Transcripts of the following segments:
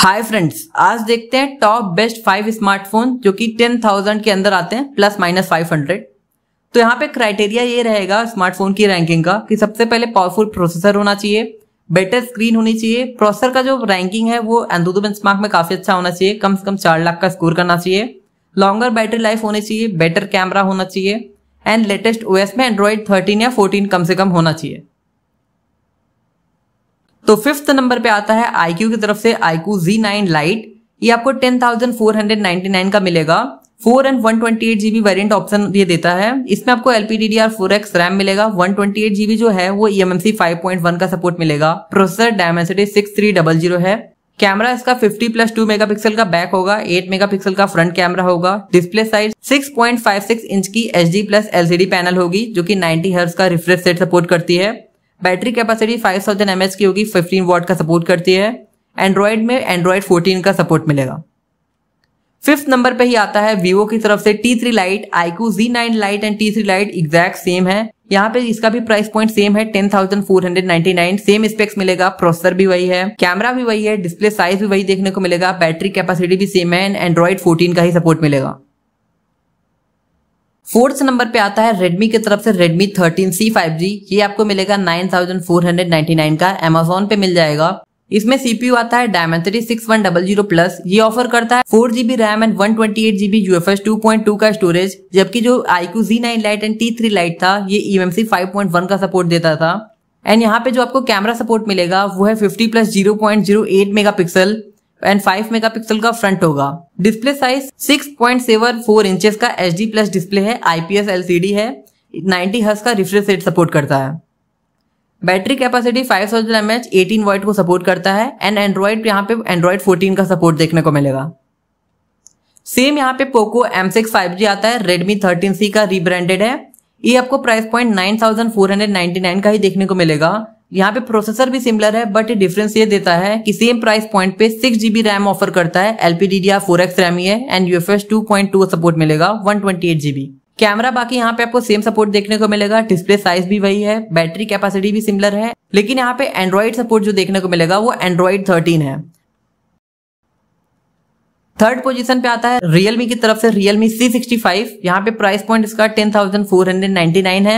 hi friends आज देखते हैं टॉप बेस्ट फाइव स्मार्टफोन जो कि टेन थाउजेंड के अंदर आते हैं प्लस माइनस फाइव हंड्रेड तो यहाँ पे क्राइटेरिया ये रहेगा स्मार्टफोन की रैंकिंग का कि सबसे पहले पावरफुल प्रोसेसर होना चाहिए बेटर स्क्रीन होनी चाहिए प्रोसेसर का जो रैंकिंग है वो एंदुदो बेंचमार्क में काफी अच्छा होना चाहिए कम से कम चार लाख का स्कोर करना चाहिए लॉन्गर बैटरी लाइफ होनी चाहिए बेटर कैमरा होना चाहिए एंड लेटेस्ट ओएस में एंड्रॉइड थर्टीन या फोर्टीन कम से कम होना चाहिए तो फिफ्थ नंबर पे आता है आईक्यू की तरफ से IQ जी नाइन लाइट ये आपको ten thousand four hundred nine का मिलेगा four and one twenty eight GB variant option ये देता है इसमें आपको LPD D R four X RAM मिलेगा वन ट्वेंटी एट जीबी जो है वो EMMC फाइव पॉइंट वन का सपोर्ट मिलेगा processor Dimensity six three double zero है कैमरा इसका 50 प्लस टू मेगा का बैक होगा 8 मेगापिक्सल का फ्रंट कैमरा होगा डिस्प्ले साइज 6.56 इंच की एच प्लस एलसीडी पैनल होगी जो कि 90 हर्ट्ज का रिफ्रेश सेट सपोर्ट करती है बैटरी कैपेसिटी 5000 थाउजेंड की होगी 15 वॉट का सपोर्ट करती है एंड्रॉयड में एंड्रॉयड 14 का सपोर्ट मिलेगा फिफ्थ नंबर पे ही आता है वीवो की तरफ से T three lite iQOO Z nine lite and T three lite exact same है यहाँ पे इसका भी प्राइस पॉइंट सेम है ten thousand four hundred ninety nine same specs मिलेगा प्रोसेसर भी वही है कैमरा भी वही है डिस्प्ले साइज भी वही देखने को मिलेगा बैटरी कैपेसिटी भी सेम है एंड एंड्रॉइड फोर्टीन का ही सपोर्ट मिलेगा फोर्थ नंबर पे आता है रेडमी की तरफ से रेडमी 13C सी फाइव जी ये आपको मिलेगा nine thousand four hundred nine का Amazon पे मिल जाएगा इसमें CPU आता है Dimensity six one double zero plus ये ऑफर करता है four GB RAM and one twenty eight GB S two point two का स्टोरेज जबकि जो iQOO Z nine lite and T three lite था ये EMC फाइव पॉइंट वन का support देता था एंड यहाँ पे जो आपको कैमरा सपोर्ट मिलेगा वो है 50 plus zero zero point mega pixel and 5 megapixel का फ्रंट होगा डिस्प्ले साइज 6.74 इंचेस का एच डी प्लस डिस्प्ले है आईपीएस एलसीडी है 90 हर्स का रिफ्रेश रेट सपोर्ट करता है battery capacity 5000 thousand M H eighteen watt को सपोर्ट करता है एंड एंड्रॉइड यहाँ पे एंड्रॉइड 14 का सपोर्ट देखने को मिलेगा सेम यहाँ पे Poco M six five G आता है रेडमी थर्टीन सी का रिब्रांडेड है ये आपको price point nine thousand four hundred ninety nine का ही देखने को मिलेगा यहाँ पे प्रोसेसर भी सिमिलर है बट डिफरेंस ये देता है कि सेम प्राइस पॉइंट पे सिक्स जीबी रैम ऑफर करता है एलपीडीडीआर फोर एक्स रैम ही है and UFS two point two support मिलेगा one twenty eight GB camera बाकी यहाँ पे आपको सेम सपोर्ट देखने को मिलेगा डिस्प्ले साइज भी वही है बैटरी कैपेसिटी भी सिमिलर है लेकिन यहाँ पे एंड्रॉइड सपोर्ट जो देखने को मिलेगा वो एंड्रॉइड थर्टीन है थर्ड पोजीशन पे आता है रियलमी की तरफ से रियलमी सी सिक्सटी फाइव यहाँ पे प्राइस पॉइंट इसका ten thousand four hundred ninety nine है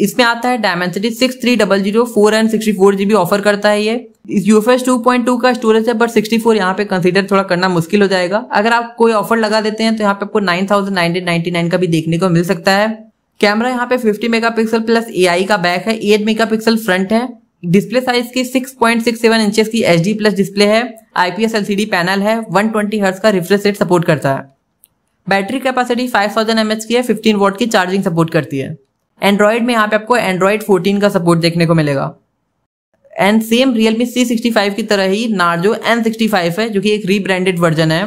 इसमें आता है Dimensity six three double zero four and sixty four GB offer करता है ये इस यूएफएस टू का स्टोरेज है पर फोर यहाँ पे कंसीडर थोड़ा करना मुश्किल हो जाएगा अगर आप कोई ऑफर लगा देते हैं तो यहाँ पे आपको नाइन थाउजेंड नाइनटी नाइन का भी देखने को मिल सकता है कैमरा यहाँ पे fifty mega pixel plus A I का बैक है मेगा मेगापिक्सल फ्रंट है डिस्प्ले साइज की सेवन इंच की एच डी प्लस डिस्प्ले है आईपीएस डी पैनल है वन ट्वेंटी का रिफ्रेश रेट सपोर्ट करता है battery capacity five M H की है फिफ्टीन वॉट की चार्जिंग सपोर्ट करती है एंड्रॉयड में यहाँ पे आपको एंड्रॉयड 14 का सपोर्ट देखने को मिलेगा and same Realme C sixty five की तरह ही नार्जो एन सिक्सटी फाइव है जो कि एक रीब्रांडेड वर्जन है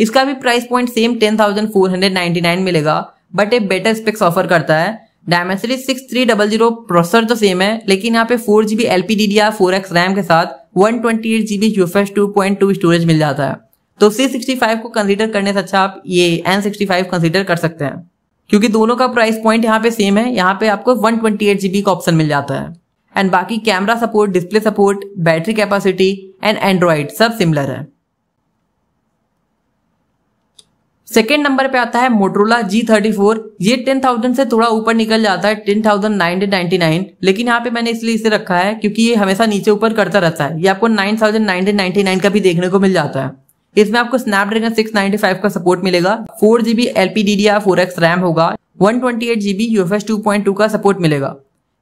इसका भी price point same ten thousand four hundred ninety nine मिलेगा बट ये बेटर स्पेक्स ऑफर करता है Dimensity six three double zero processor तो सेम है लेकिन यहाँ पे four GB L P D D R four X RAM के साथ one twenty eight GB S two point two storage मिल जाता है तो सी सिक्सटी फाइव को कंसिडर करने से अच्छा आप ये एन सिक्सटी फाइव कंसिडर कर सकते हैं क्योंकि दोनों का प्राइस पॉइंट यहाँ पे सेम है यहाँ पे आपको वन ट्वेंटी का ऑप्शन मिल जाता है एंड बाकी camera support display support battery capacity and Android सब सिमिलर है सेकेंड नंबर पे आता है मोटरोला जी थर्टी फोर ये टेन थाउजेंड से थोड़ा ऊपर निकल जाता है टेन नाइन हंड्रेड नाइन लेकिन यहाँ पे मैंने इसलिए इसे रखा है क्योंकि ये हमेशा नीचे ऊपर करता रहता है ये आपको nine thousand nine hundred ninety nine का भी देखने को मिल जाता है इसमें आपको स्नैपड्रैगन 695 का सपोर्ट मिलेगा four GB LPDDR four X RAM होगा one twenty eight GB UFS two point two का सपोर्ट मिलेगा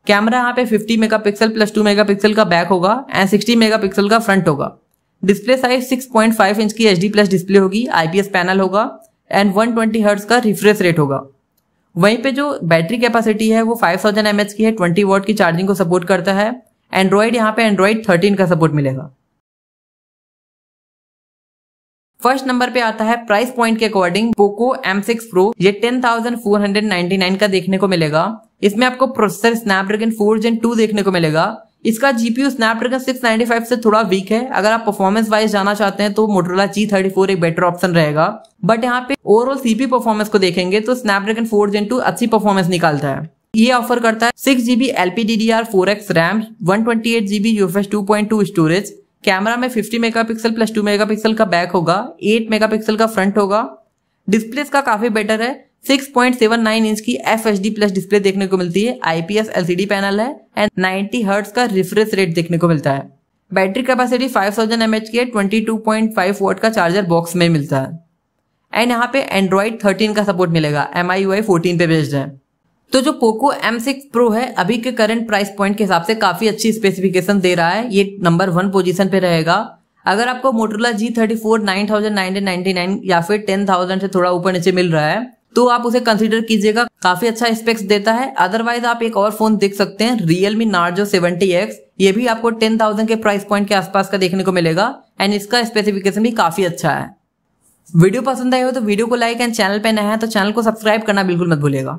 कैमरा यहाँ पे 50 मेगापिक्सल प्लस 2 मेगापिक्सल का बैक होगा एंड 60 मेगापिक्सल का फ्रंट होगा डिस्प्ले साइज 6.5 इंच की एच प्लस डिस्प्ले होगी आईपीएस पैनल होगा एंड वन ट्वेंटी हर्ट्स का रिफ्रेश रेट होगा वहीं पे जो बैटरी कैपेसिटी है वो 5000 थाउजेंड की है 20 वॉट की चार्जिंग को सपोर्ट करता है एंड्रॉयड यहाँ पे एंड्रॉइड 13 का सपोर्ट मिलेगा फर्स्ट नंबर पे आता है प्राइस पॉइंट के अकॉर्डिंग पोको M6 Pro ये 10,499 का देखने को मिलेगा इसमें आपको प्रोसेसर स्नैपड्रैगन 4 जेन 2 देखने को मिलेगा इसका जीपीयू स्नैपड्रैगन 695 से थोड़ा वीक है अगर आप परफॉर्मेंस वाइज जाना चाहते हैं तो मोटरला जी थर्टी फोर एक बेटर ऑप्शन रहेगा बट यहाँ पे ओवरऑल सीपी परफॉर्मेंस को देखेंगे तो स्नैपड्रैगन फोर जेन टू अच्छी परफॉर्मेंस निकालता है ये ऑफर करता है six GB LPDDR four X RAM one twenty eight GB UFS two point two storage camera में 50 मेगापिक्सल प्लस 2 मेगापिक्सल का बैक होगा 8 मेगापिक्सल का फ्रंट होगा डिस्प्ले का काफी बेटर है 6.79 इंच की F H D plus display देखने को मिलती है आईपीएस एलसीडी पैनल है एंड नाइनटी हर्ट्स का रिफ्रेश रेट देखने को मिलता है बैटरी कैपेसिटी 5000 थाउजेंड एमएच की पॉइंट फाइव वोट का चार्जर बॉक्स में मिलता है एंड यहाँ पे एंड्रॉइड 13 का सपोर्ट मिलेगा M I U I fourteen पे भेज है तो जो पोको एम सिक्स प्रो है अभी के करंट प्राइस पॉइंट के हिसाब से काफी अच्छी स्पेसिफिकेशन दे रहा है ये नंबर वन पोजीशन पे रहेगा अगर आपको Motorola G thirty four nine thousand nine ninety nine या फिर टेन थाउजेंड से थोड़ा ऊपर नीचे मिल रहा है तो आप उसे कंसिडर कीजिएगा काफी अच्छा स्पेक्स देता है अदरवाइज आप एक और फोन देख सकते हैं रियलमी नार्जो सेवेंटी एक्स ये भी आपको टेन थाउजेंड के प्राइस पॉइंट के आसपास का देखने को मिलेगा एंड इसका स्पेसिफिकेशन भी काफी अच्छा है वीडियो पसंद आई हो तो वीडियो को लाइक एंड चैनल पर नया है तो चैनल को सब्सक्राइब करना बिल्कुल मत भूलेगा